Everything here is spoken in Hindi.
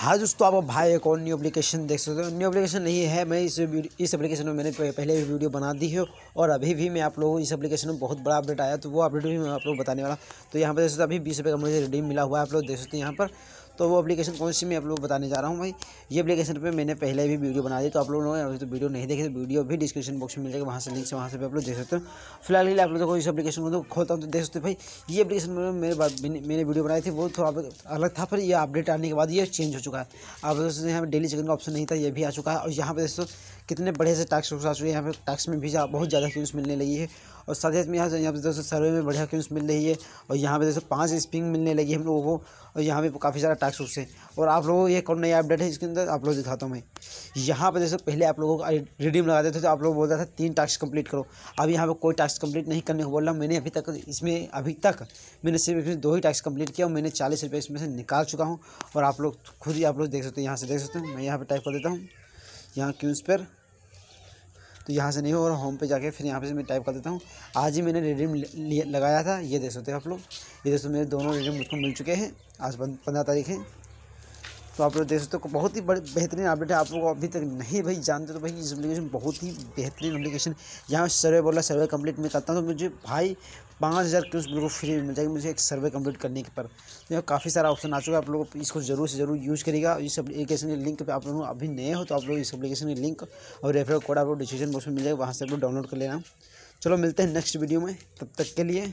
हाँ दोस्तों आप भाई एक और न्यू एप्लीकेशन देख सकते हो न्यू एप्लीकेशन नहीं है मैं इस इस एप्लीकेशन में मैंने पहले भी वीडियो बना दी है और अभी भी मैं आप लोगों को इस एप्लीकेशन में बहुत बड़ा अपडेट आया तो वो अपडेट भी मैं आप लोग बताने वाला तो यहाँ पर देख सकते अभी बीस रुपये का मुझे रिडीम मिला हुआ है आप लोग देख सकते हैं यहाँ पर तो वो एप्लीकेशन कौन सी मैं आप लोग बताने जा रहा हूँ भाई ये एप्लीकेशन पर मैंने पहले भी वीडियो बना दी तो आप लोगों ने अभी तो वीडियो नहीं देखे तो वीडियो भी डिस्क्रिप्शन बॉक्स में मिल जाएगा वहाँ से लिंक से वहाँ से भी आप लोग देख सकते हो फिलहाल के लिए आप लोग को इस एप्लीकेशन को तो खोलता हूँ तो देख सकते हो भाई ये एप्लीकेशन मेरे बात मैंने वीडियो बनाई थी वो थोड़ा अलग था पर यह अपडेट आने के बाद ये चेंज हो चुका है आप यहाँ पर डेली चिकन का ऑप्शन नहीं था ये भी आ चुका है और यहाँ पर दोस्तों कितने बड़े से टैक्स आ चुके हैं यहाँ पर टैक्स में भी बहुत ज़्यादा क्यूज मिलने लगी है और साथ ही में यहाँ यहाँ पर दोस्तों सर्वे में बढ़िया क्यूज मिल रही है और यहाँ पर दोस्तों पाँच स्पिंग मिलने लगी है हम लोगों को और यहाँ पर काफ़ी सारा डार्क सूट से और आप लोगों को ये कौन नया अपडेट है इसके अंदर आप लोग दिखाता हूँ मैं यहाँ पर जैसे पहले आप लोगों को रिडीम लगा देते थे तो आप लोग बोलता था तीन टास्क कंप्लीट करो अब यहाँ पर कोई टास्क कंप्लीट नहीं करने को बोल रहा मैंने अभी तक इसमें अभी तक मैंने सिर्फ इसमें दो ही टास्क कंप्लीट किया और मैंने चालीस रुपये इसमें से निकाल चुका हूँ और आप लोग खुद ही आप लोग देख सकते हो यहाँ से देख सकते हैं मैं यहाँ पर टाइप कर देता हूँ यहाँ क्यूज़ पर तो यहाँ से नहीं हो और होम पे जाके फिर यहाँ पे से मैं टाइप कर देता हूँ आज ही मैंने रिडीम लगाया था ये देख सकते हो आप लोग ये देख सकते मेरे दोनों रिडीम मुझको मिल चुके हैं आज पंद्रह तारीख है तो आप लोग देख सकते हो बहुत ही बड़े बेहतरीन अपडेट है आप लोग अभी तक नहीं भाई जानते तो भाई इस एप्लीकेशन बहुत ही बेहतरीन एप्लीकेशन यहाँ सर्वे बोला सर्वे कंप्लीट मैं करता हूँ तो मुझे भाई पाँच हज़ार क्यूस बिल्कुल फ्री में मिल जाएगी मुझे एक सर्वे कंप्लीट करने के पर तो काफ़ी सारा ऑप्शन आ चुका है आप लोग इसको जरूर से जरूर यूज़ करेगा इस एप्लीकेशन के लिंक पे आप लोग अभी नए हो तो आप लोग इस एप्लीकेशन के लिंक और रेफरल कोड आप लोग डिसीजन बॉक्स में मिल जाएगा वहाँ से आप लोग डाउनलोड कर लेना चलो मिलते हैं नेक्स्ट वीडियो में तब तक के लिए